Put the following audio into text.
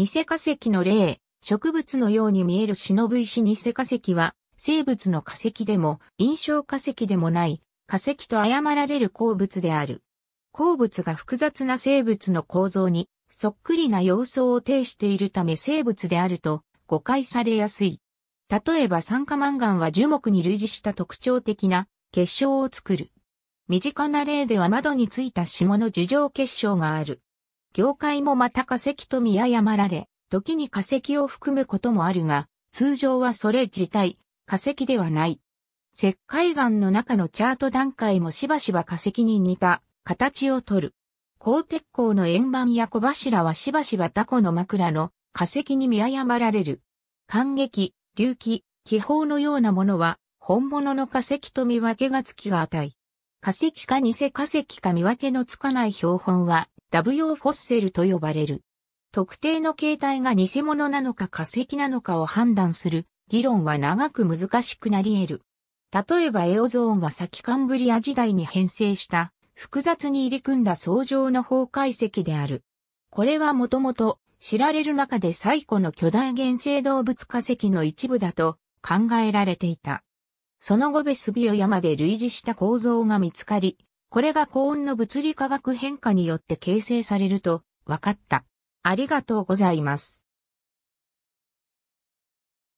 偽化石の例、植物のように見える忍石偽化石は、生物の化石でも、印象化石でもない、化石と誤られる鉱物である。鉱物が複雑な生物の構造に、そっくりな様相を呈しているため生物であると誤解されやすい。例えば酸化マンガンは樹木に類似した特徴的な結晶を作る。身近な例では窓についた霜の樹状結晶がある。業界もまた化石と見誤られ、時に化石を含むこともあるが、通常はそれ自体、化石ではない。石灰岩の中のチャート段階もしばしば化石に似た形をとる。鋼鉄鋼の円盤や小柱はしばしばタコの枕の化石に見誤られる。感激、隆起、気泡のようなものは本物の化石と見分けがつきが値。化石か偽化石か見分けのつかない標本はダブ用フォッセルと呼ばれる。特定の形態が偽物なのか化石なのかを判断する議論は長く難しくなり得る。例えばエオゾーンは先カンブリア時代に編成した複雑に入り組んだ層状の崩壊石である。これはもともと知られる中で最古の巨大原生動物化石の一部だと考えられていた。その後ベスビオ山で類似した構造が見つかり、これが高温の物理化学変化によって形成されると分かった。ありがとうございます。